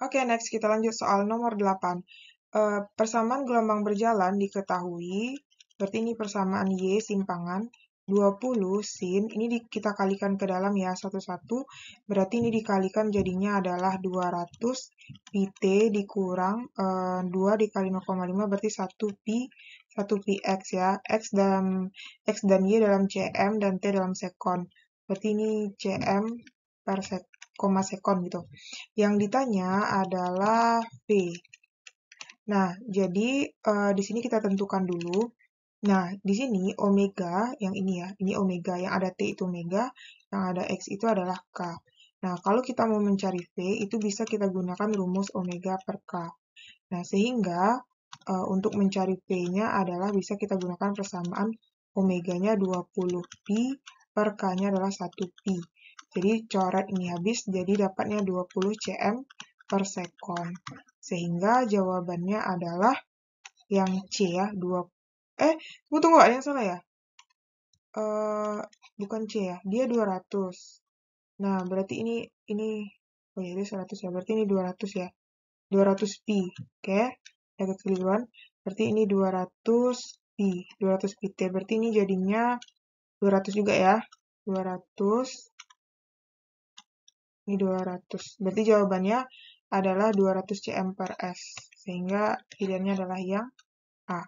Oke, okay, next kita lanjut soal nomor 8. Uh, eh, persamaan gelombang berjalan diketahui, berarti ini persamaan Y simpangan 20 sin, ini di, kita kalikan ke dalam ya, satu-satu, berarti ini dikalikan jadinya adalah 200 pi t dikurang uh, eh, 2 dikali 0,5 berarti 1 Pi 1 pi x ya. X dalam X dan Y dalam CM dan T dalam sekon. Berarti ini CM per sekon koma sekon gitu. Yang ditanya adalah V. Nah, jadi uh, di sini kita tentukan dulu. Nah, di sini omega yang ini ya, ini omega yang ada T itu omega, yang ada X itu adalah K. Nah, kalau kita mau mencari V, itu bisa kita gunakan rumus omega per K. Nah, sehingga uh, untuk mencari P-nya adalah bisa kita gunakan persamaan omeganya 20pi per K-nya adalah 1pi. Jadi coret ini habis, jadi dapatnya 20 cm per sekon. Sehingga jawabannya adalah yang C ya, 2 eh tunggu tunggu ada yang salah ya. Uh, bukan C ya, dia 200. Nah, berarti ini ini oh ya, ini 100 ya. Berarti ini 200 ya. 200 pi. Oke. Okay. Ya keliruan. Berarti ini 200 pi. 200 pi t. Berarti ini jadinya 200 juga ya. 200 ini 200. Berarti jawabannya adalah 200 cm per S. Sehingga pilihannya adalah yang A.